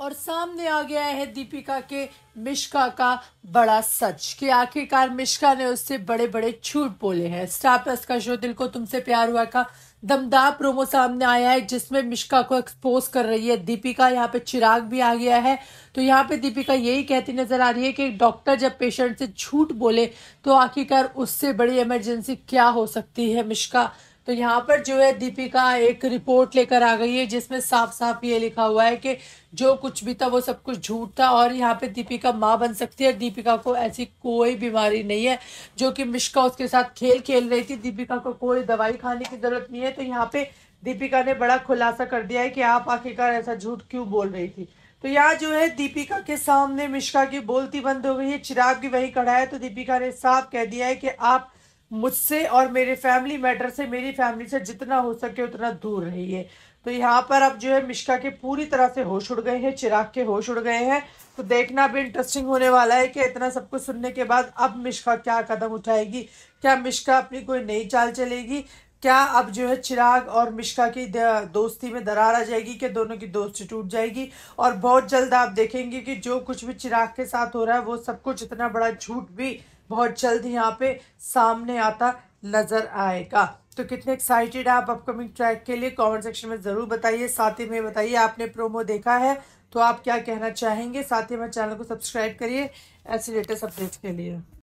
और सामने आ गया है दीपिका के मिश्का का बड़ा सच कि आखिरकार मिश्का ने उससे बड़े बड़े झूठ बोले हैं स्टार प्लस का शो दिल को तुमसे प्यार हुआ का दमदार प्रोमो सामने आया है जिसमें मिश्का को एक्सपोज कर रही है दीपिका यहाँ पे चिराग भी आ गया है तो यहाँ पे दीपिका यही कहती नजर आ रही है कि डॉक्टर जब पेशेंट से झूठ बोले तो आखिरकार उससे बड़ी इमरजेंसी क्या हो सकती है मिश्का तो यहाँ पर जो है दीपिका एक रिपोर्ट लेकर आ गई है जिसमें साफ साफ ये लिखा हुआ है कि जो कुछ भी था वो सब कुछ झूठ था और यहाँ पे दीपिका माँ बन सकती है दीपिका को ऐसी कोई बीमारी नहीं है जो कि मिश्का उसके साथ खेल खेल रही थी दीपिका को कोई दवाई खाने की जरूरत नहीं है तो यहाँ पे दीपिका ने बड़ा खुलासा कर दिया है कि आप आखिरकार ऐसा झूठ क्यों बोल रही थी तो यहाँ जो है दीपिका के सामने मिश्का की बोलती बंद हो गई है चिराग भी वही कढ़ा है तो दीपिका ने साफ कह दिया है कि आप मुझसे और मेरे फैमिली मैटर से मेरी फैमिली से जितना हो सके उतना दूर रहिए तो यहाँ पर अब जो है मिश्का के पूरी तरह से होश उड़ गए हैं चिराग के होश उड़ गए हैं तो देखना भी इंटरेस्टिंग होने वाला है कि इतना सब कुछ सुनने के बाद अब मिश्का क्या कदम उठाएगी क्या मिश्का अपनी कोई नई चाल चलेगी क्या अब जो है चिराग और मिश्का की दोस्ती में दरार आ जाएगी कि दोनों की दोस्ती टूट जाएगी और बहुत जल्द आप देखेंगे कि जो कुछ भी चिराग के साथ हो रहा है वो सब कुछ इतना बड़ा झूठ भी बहुत जल्द यहाँ पे सामने आता नज़र आएगा तो कितने एक्साइटेड आप अपकमिंग ट्रैक के लिए कमेंट सेक्शन में ज़रूर बताइए साथ ही में बताइए आपने प्रोमो देखा है तो आप क्या कहना चाहेंगे साथ ही हमारे चैनल को सब्सक्राइब करिए ऐसे लेटेस्ट अपडेट्स के लिए